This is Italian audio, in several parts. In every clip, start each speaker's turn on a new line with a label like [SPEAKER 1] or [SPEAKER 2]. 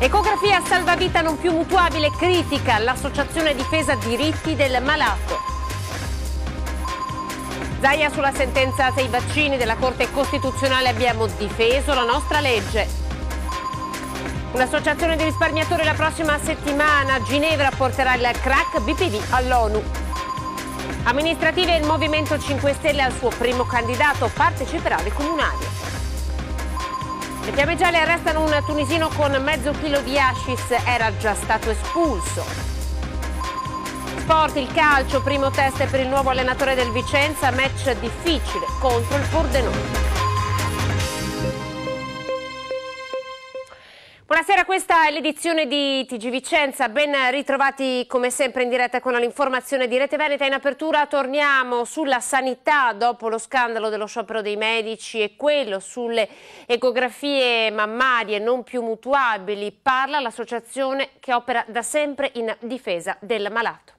[SPEAKER 1] Ecografia salvavita non più mutuabile critica l'Associazione Difesa Diritti del Malato. Zaia sulla sentenza dei vaccini della Corte Costituzionale abbiamo difeso la nostra legge. Un'associazione di risparmiatori la prossima settimana a Ginevra porterà il crack BPD all'ONU. Amministrative e il Movimento 5 Stelle al suo primo candidato parteciperà alle comunali. Le fiamme gialle arrestano un tunisino con mezzo chilo di hashish, era già stato espulso. Sport, il calcio, primo test per il nuovo allenatore del Vicenza, match difficile contro il Pordenone. Buonasera, questa è l'edizione di TG Vicenza, ben ritrovati come sempre in diretta con l'informazione di Rete Veneta. In apertura torniamo sulla sanità dopo lo scandalo dello sciopero dei medici e quello sulle ecografie mammarie non più mutuabili. Parla l'associazione che opera da sempre in difesa del malato.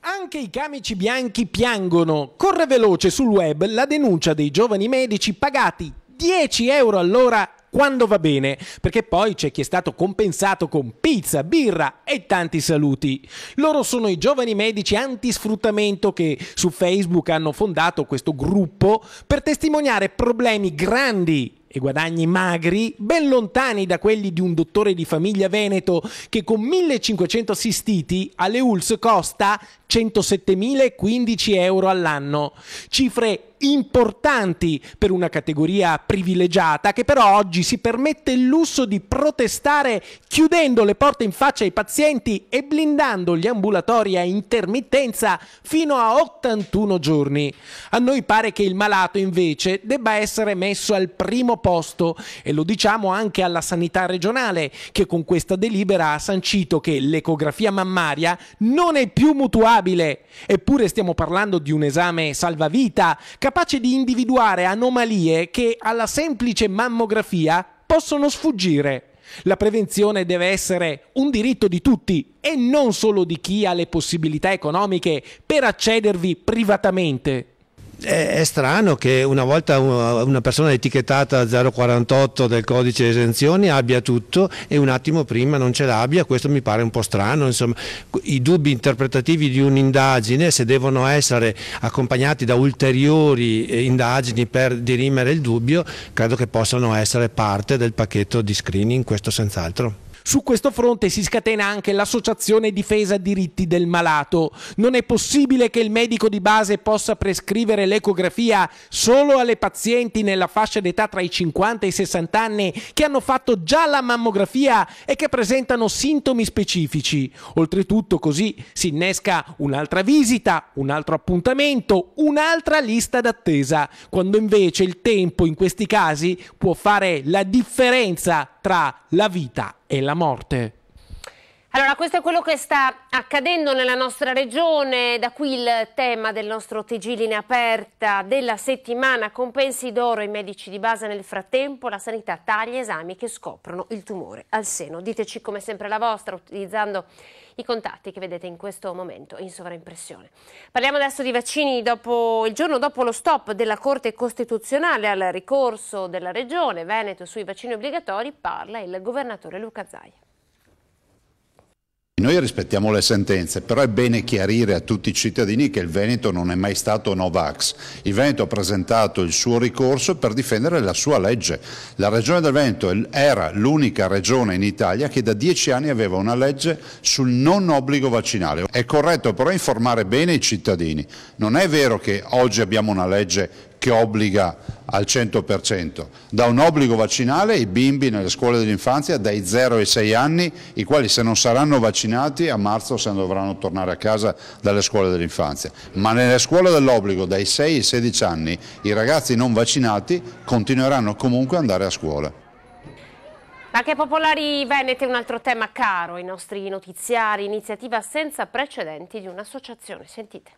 [SPEAKER 2] Anche i camici bianchi piangono. Corre veloce sul web la denuncia dei giovani medici pagati 10 euro all'ora quando va bene, perché poi c'è chi è stato compensato con pizza, birra e tanti saluti. Loro sono i giovani medici antisfruttamento che su Facebook hanno fondato questo gruppo per testimoniare problemi grandi e guadagni magri, ben lontani da quelli di un dottore di famiglia veneto che con 1500 assistiti alle ULS costa 107.015 euro all'anno, cifre importanti per una categoria privilegiata che però oggi si permette il lusso di protestare chiudendo le porte in faccia ai pazienti e blindando gli ambulatori a intermittenza fino a 81 giorni. A noi pare che il malato invece debba essere messo al primo posto e lo diciamo anche alla sanità regionale che con questa delibera ha sancito che l'ecografia mammaria non è più mutuabile. Eppure stiamo parlando di un esame salvavita capace di individuare anomalie che alla semplice mammografia possono sfuggire. La prevenzione deve essere un diritto di tutti e non solo di chi ha le possibilità economiche per accedervi privatamente è, è strano che una volta una persona etichettata 048 del codice esenzioni abbia tutto e un attimo prima non ce l'abbia, questo mi pare un po' strano. Insomma, I dubbi interpretativi di un'indagine, se devono essere accompagnati da ulteriori eh, indagini per dirimere il dubbio, credo che possano essere parte del pacchetto di screening, questo senz'altro. Su questo fronte si scatena anche l'Associazione Difesa Diritti del Malato. Non è possibile che il medico di base possa prescrivere l'ecografia solo alle pazienti nella fascia d'età tra i 50 e i 60 anni che hanno fatto già la mammografia e che presentano sintomi specifici. Oltretutto così si innesca un'altra visita, un altro appuntamento, un'altra lista d'attesa, quando invece il tempo in questi casi può fare la differenza tra la vita e la morte.
[SPEAKER 1] Allora, questo è quello che sta accadendo nella nostra regione, da qui il tema del nostro TG linea aperta della settimana, compensi d'oro ai medici di base nel frattempo, la sanità taglia esami che scoprono il tumore al seno. Diteci come sempre la vostra utilizzando i contatti che vedete in questo momento in sovraimpressione. Parliamo adesso di vaccini dopo, il giorno dopo lo stop della Corte Costituzionale al ricorso della Regione Veneto sui vaccini obbligatori parla il governatore Luca Zaia.
[SPEAKER 3] Noi rispettiamo le sentenze, però è bene chiarire a tutti i cittadini che il Veneto non è mai stato Novax. Il Veneto ha presentato il suo ricorso per difendere la sua legge. La regione del Veneto era l'unica regione in Italia che da dieci anni aveva una legge sul non obbligo vaccinale. È corretto però informare bene i cittadini. Non è vero che oggi abbiamo una legge che obbliga al 100%, da un obbligo vaccinale i bimbi nelle scuole dell'infanzia dai 0 ai 6 anni, i quali se non saranno vaccinati a marzo se ne dovranno tornare a casa dalle scuole dell'infanzia, ma nelle scuole dell'obbligo dai 6 ai 16 anni i ragazzi non vaccinati continueranno comunque ad andare a scuola.
[SPEAKER 1] Anche Popolari Venete è un altro tema caro, i nostri notiziari, iniziativa senza precedenti di un'associazione, sentite.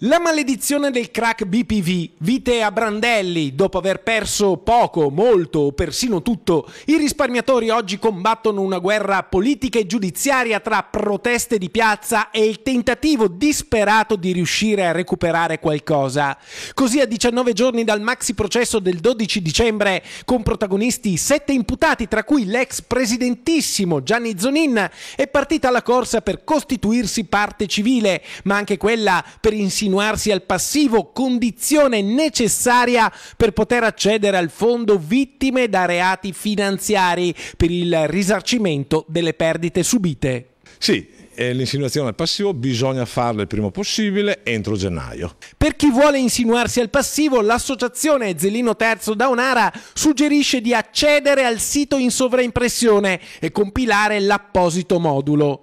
[SPEAKER 2] La maledizione del crack BPV, vite a brandelli, dopo aver perso poco, molto o persino tutto, i risparmiatori oggi combattono una guerra politica e giudiziaria tra proteste di piazza e il tentativo disperato di riuscire a recuperare qualcosa. Così a 19 giorni dal maxi processo del 12 dicembre, con protagonisti sette imputati, tra cui l'ex presidentissimo Gianni Zonin, è partita la corsa per costituirsi parte civile, ma anche quella per insieme insinuarsi al passivo, condizione necessaria per poter accedere al fondo vittime da reati finanziari per il risarcimento delle perdite subite. Sì, l'insinuazione al passivo bisogna farla il prima possibile entro gennaio. Per chi vuole insinuarsi al passivo, l'associazione Zelino Terzo Daunara suggerisce di accedere al sito in sovraimpressione e compilare l'apposito modulo.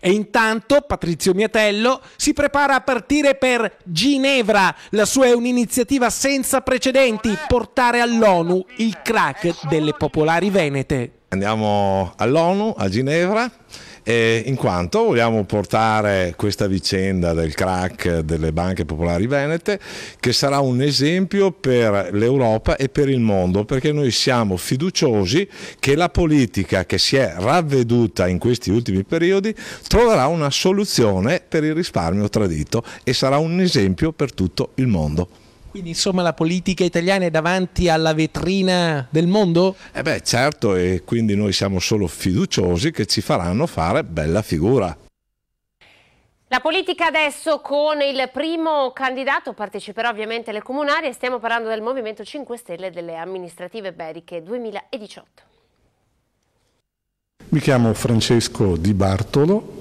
[SPEAKER 2] E intanto Patrizio Mietello si prepara a partire per Ginevra. La sua è un'iniziativa senza precedenti, portare all'ONU il crack delle popolari venete. Andiamo all'ONU a Ginevra eh, in quanto vogliamo portare questa vicenda del crack delle banche popolari venete, che sarà un esempio per l'Europa e per il mondo, perché noi siamo fiduciosi che la politica che si è ravveduta in questi ultimi periodi troverà una soluzione per il risparmio tradito e sarà un esempio per tutto il mondo. Quindi insomma la politica italiana è davanti alla vetrina del mondo? Eh beh certo e quindi noi siamo solo fiduciosi che ci faranno fare bella figura.
[SPEAKER 1] La politica adesso con il primo candidato parteciperà ovviamente alle comunali e stiamo parlando del Movimento 5 Stelle delle amministrative beriche 2018.
[SPEAKER 3] Mi chiamo Francesco Di Bartolo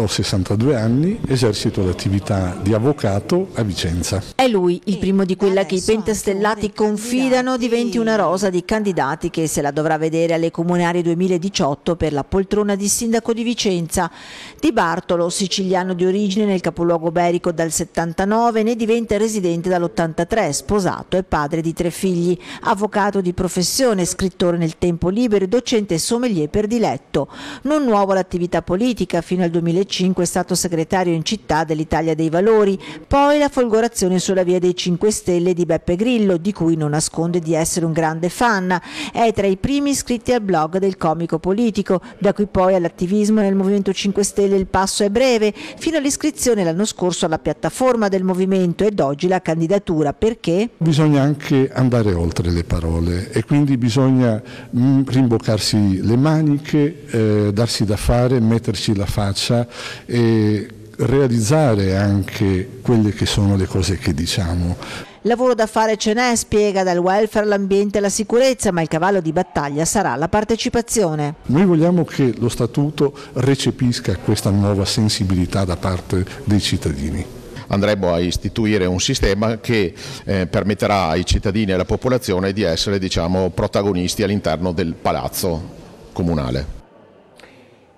[SPEAKER 3] ho 62 anni, esercito l'attività di avvocato a Vicenza. È lui il primo di quella che i pentastellati confidano diventi una rosa di candidati che se la dovrà vedere alle comunali 2018 per la poltrona di sindaco di Vicenza. Di Bartolo, siciliano di origine nel capoluogo berico dal 79, ne diventa residente dall'83, sposato e padre di tre figli, avvocato di professione, scrittore nel tempo libero, e docente e sommelier per diletto. Non nuovo l'attività politica, fino al 2005 2005 è stato segretario in città dell'Italia dei Valori, poi la folgorazione sulla via dei 5 Stelle di Beppe Grillo, di cui non nasconde di essere un grande fan. È tra i primi iscritti al blog del comico politico, da qui poi all'attivismo nel Movimento 5 Stelle il passo è breve, fino all'iscrizione l'anno scorso alla piattaforma del Movimento ed oggi la candidatura. Perché? Bisogna anche andare oltre le parole e quindi bisogna mm, rimboccarsi le maniche, eh, darsi da fare, metterci la faccia e realizzare anche quelle che sono le cose che diciamo. Lavoro da fare ce n'è, spiega, dal welfare l'ambiente e la sicurezza, ma il cavallo di battaglia sarà la partecipazione. Noi vogliamo che lo Statuto recepisca questa nuova sensibilità da parte
[SPEAKER 2] dei cittadini andremo a istituire un sistema che eh, permetterà ai cittadini e alla popolazione di essere diciamo, protagonisti all'interno del palazzo comunale.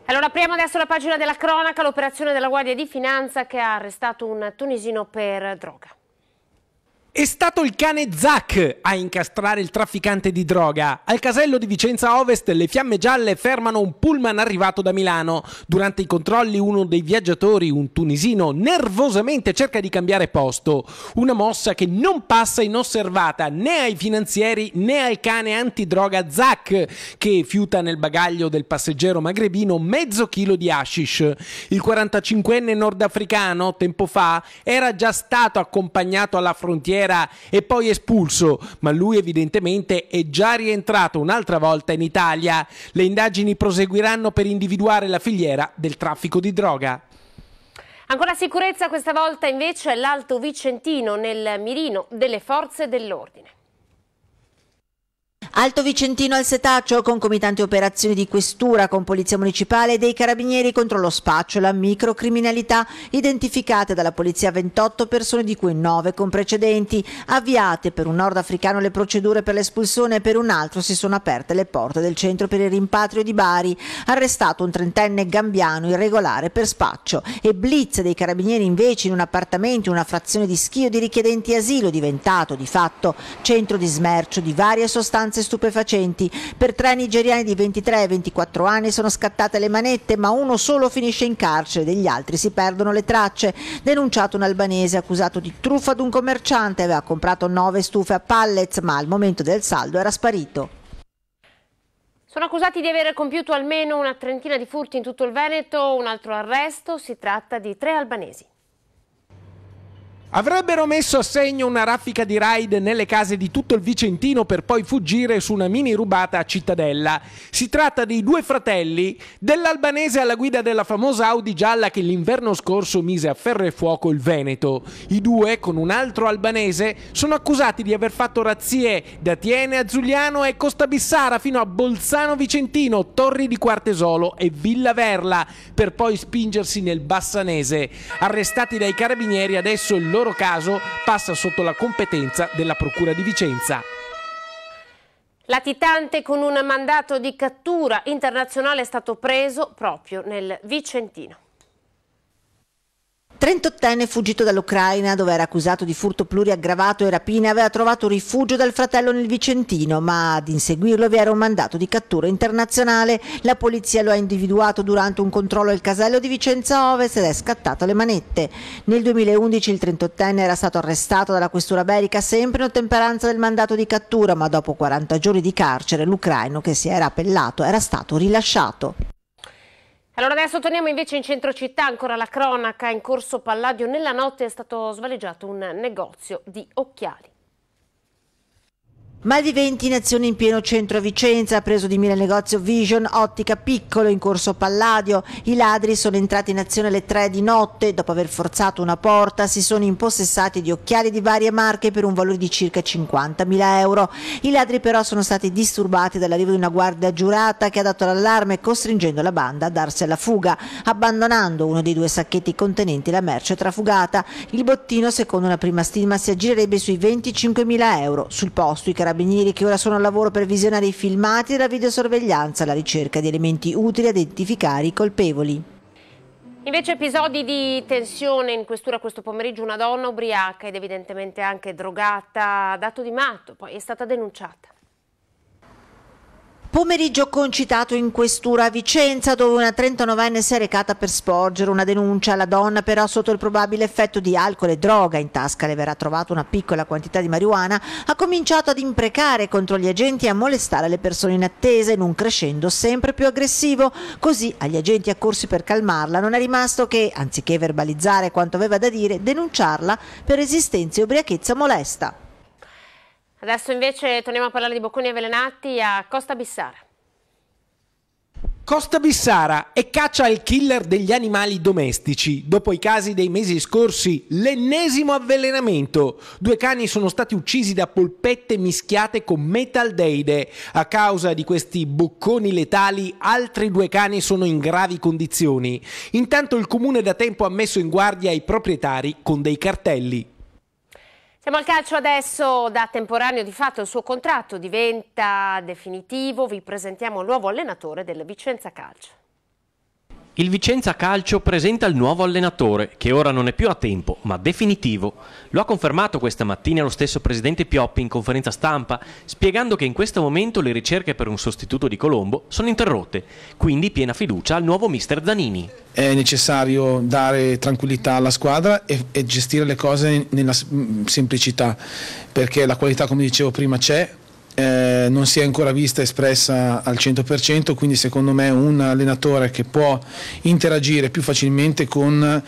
[SPEAKER 1] Allora, apriamo adesso la pagina della cronaca, l'operazione della Guardia di Finanza che ha arrestato un tunisino per droga.
[SPEAKER 2] È stato il cane Zack a incastrare il trafficante di droga. Al casello di Vicenza Ovest le fiamme gialle fermano un pullman arrivato da Milano. Durante i controlli uno dei viaggiatori, un tunisino, nervosamente cerca di cambiare posto. Una mossa che non passa inosservata né ai finanzieri né al cane antidroga Zack, che fiuta nel bagaglio del passeggero magrebino mezzo chilo di hashish. Il 45enne nordafricano, tempo fa, era già stato accompagnato alla frontiera bandiera e poi espulso, ma lui evidentemente è già rientrato un'altra volta in Italia. Le indagini proseguiranno per individuare la filiera del traffico di droga.
[SPEAKER 1] Ancora sicurezza questa volta invece è l'Alto Vicentino nel mirino delle forze dell'ordine.
[SPEAKER 3] Alto Vicentino al Setaccio, concomitanti operazioni di questura con Polizia Municipale e dei Carabinieri contro lo spaccio e la microcriminalità, identificate dalla Polizia 28 persone di cui 9 con precedenti, avviate per un nordafricano le procedure per l'espulsione e per un altro si sono aperte le porte del centro per il rimpatrio di Bari, arrestato un trentenne gambiano irregolare per spaccio e blitz dei Carabinieri invece in un appartamento in una frazione di schio di richiedenti asilo diventato di fatto centro di smercio di varie sostanze stupefacenti. Per tre nigeriani di 23 e 24 anni sono scattate le manette, ma uno solo finisce in carcere, degli altri si perdono le tracce. Denunciato un albanese accusato di truffa ad un commerciante, aveva comprato nove stufe a pallets, ma al momento del saldo era sparito.
[SPEAKER 1] Sono accusati di aver compiuto almeno una trentina di furti in tutto il Veneto, un altro arresto, si tratta di tre albanesi.
[SPEAKER 2] Avrebbero messo a segno una raffica di raid nelle case di tutto il Vicentino per poi fuggire su una mini rubata a Cittadella. Si tratta dei due fratelli, dell'albanese alla guida della famosa Audi gialla che l'inverno scorso mise a ferro e fuoco il Veneto. I due, con un altro albanese, sono accusati di aver fatto razzie da Tiene a Zugliano e Costa Bissara fino a Bolzano Vicentino, Torri di Quartesolo e Villa Verla, per poi spingersi nel Bassanese. Arrestati dai carabinieri, adesso il loro loro caso passa sotto la competenza della Procura di Vicenza.
[SPEAKER 1] Latitante con un mandato di cattura internazionale è stato preso proprio nel Vicentino.
[SPEAKER 3] 38enne fuggito dall'Ucraina, dove era accusato di furto pluriaggravato e rapine, aveva trovato rifugio dal fratello nel Vicentino, ma ad inseguirlo vi era un mandato di cattura internazionale. La polizia lo ha individuato durante un controllo al casello di Vicenza Ovest ed è scattato alle manette. Nel 2011 il 38enne era stato arrestato dalla questura berica sempre in ottemperanza del mandato di cattura, ma dopo 40 giorni di carcere l'ucraino che si era appellato era stato rilasciato.
[SPEAKER 1] Allora adesso torniamo invece in centro città, ancora la cronaca, in corso Palladio nella notte è stato svaleggiato un negozio di occhiali.
[SPEAKER 3] Malviventi in azione in pieno centro a Vicenza, preso di mira il negozio Vision Ottica Piccolo in corso Palladio. I ladri sono entrati in azione alle 3 di notte. Dopo aver forzato una porta, si sono impossessati di occhiali di varie marche per un valore di circa 50.000 euro. I ladri però sono stati disturbati dall'arrivo di una guardia giurata che ha dato l'allarme costringendo la banda a darsi alla fuga, abbandonando uno dei due sacchetti contenenti la merce trafugata. Il bottino, secondo una prima stima, si aggirerebbe sui 25.000 euro. Sul posto i carabinieri carabinieri che ora sono al lavoro per visionare i filmati e la videosorveglianza alla ricerca di elementi utili a identificare i colpevoli.
[SPEAKER 1] Invece episodi di tensione in questura questo pomeriggio, una donna ubriaca ed evidentemente anche drogata, dato di matto, poi è stata denunciata.
[SPEAKER 3] Pomeriggio concitato in questura a Vicenza dove una 39enne si è recata per sporgere una denuncia. La donna però sotto il probabile effetto di alcol e droga in tasca le verrà trovata una piccola quantità di marijuana ha cominciato ad imprecare contro gli agenti e a molestare le persone in attesa in un crescendo sempre più aggressivo. Così agli agenti accorsi per calmarla non è rimasto che, anziché verbalizzare quanto aveva da dire, denunciarla per resistenza e ubriachezza molesta.
[SPEAKER 1] Adesso invece torniamo a parlare di bocconi avvelenati a Costa Bissara.
[SPEAKER 2] Costa Bissara e caccia al killer degli animali domestici. Dopo i casi dei mesi scorsi, l'ennesimo avvelenamento. Due cani sono stati uccisi da polpette mischiate con metaldeide. A causa di questi bocconi letali, altri due cani sono in gravi condizioni. Intanto il comune da tempo ha messo in guardia i proprietari con dei cartelli.
[SPEAKER 1] Siamo al calcio adesso, da temporaneo di fatto il suo contratto diventa definitivo, vi presentiamo il nuovo allenatore del Vicenza Calcio.
[SPEAKER 2] Il Vicenza Calcio presenta il nuovo allenatore, che ora non è più a tempo, ma definitivo. Lo ha confermato questa mattina lo stesso presidente Pioppi in conferenza stampa, spiegando che in questo momento le ricerche per un sostituto di Colombo sono interrotte, quindi piena fiducia al nuovo mister Zanini. È necessario dare tranquillità alla squadra e, e gestire le cose nella mm, semplicità, perché la qualità, come dicevo prima, c'è, eh, non si è ancora vista espressa al 100%, quindi secondo me un allenatore che può interagire più facilmente con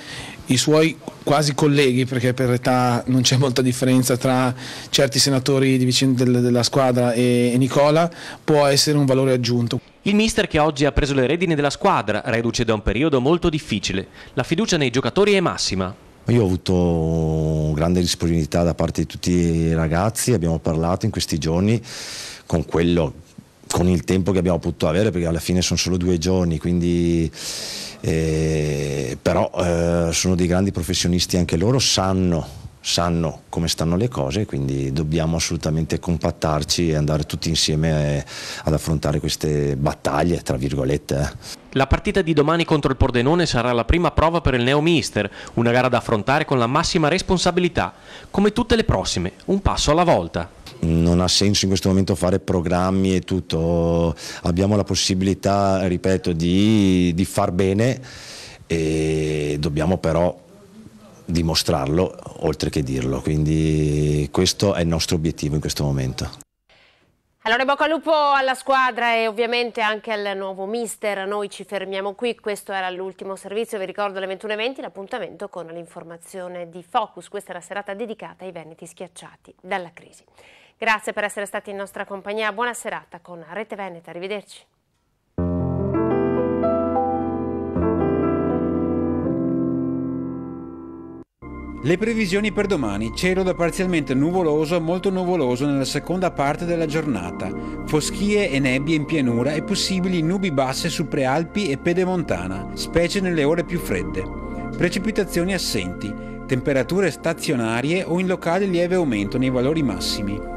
[SPEAKER 2] i suoi quasi colleghi, perché per età non c'è molta differenza tra certi senatori di vicino del, della squadra e, e Nicola, può essere un valore aggiunto. Il mister che oggi ha preso le redini della squadra, reduce da un periodo molto difficile. La fiducia nei giocatori è massima. Io
[SPEAKER 3] ho avuto grande disponibilità da parte di tutti i ragazzi, abbiamo parlato in questi giorni con quello con il tempo che abbiamo potuto avere, perché alla fine sono solo due giorni, quindi, eh, però eh, sono dei grandi professionisti anche loro, sanno sanno come stanno le cose, quindi dobbiamo assolutamente compattarci e andare tutti insieme eh, ad affrontare queste battaglie, tra virgolette. Eh.
[SPEAKER 2] La partita di domani contro il Pordenone sarà la prima prova per il neo mister, una gara da affrontare con la massima responsabilità, come tutte le prossime, un passo alla volta.
[SPEAKER 3] Non ha senso in questo momento fare programmi e tutto, abbiamo la possibilità, ripeto, di, di far bene e dobbiamo però dimostrarlo oltre che dirlo, quindi questo è il nostro obiettivo in questo momento.
[SPEAKER 1] Allora, bocca al lupo alla squadra e ovviamente anche al nuovo mister. Noi ci fermiamo qui, questo era l'ultimo servizio, vi ricordo alle 21.20 l'appuntamento con l'informazione di Focus. Questa è la serata dedicata ai Veneti schiacciati dalla crisi. Grazie per essere stati in nostra compagnia, buona serata con Rete Veneta, arrivederci.
[SPEAKER 2] Le previsioni per domani. Cielo da parzialmente nuvoloso a molto nuvoloso nella seconda parte della giornata. Foschie e nebbie in pianura e possibili nubi basse su prealpi e pedemontana, specie nelle ore più fredde. Precipitazioni assenti. Temperature stazionarie o in locale lieve aumento nei valori massimi.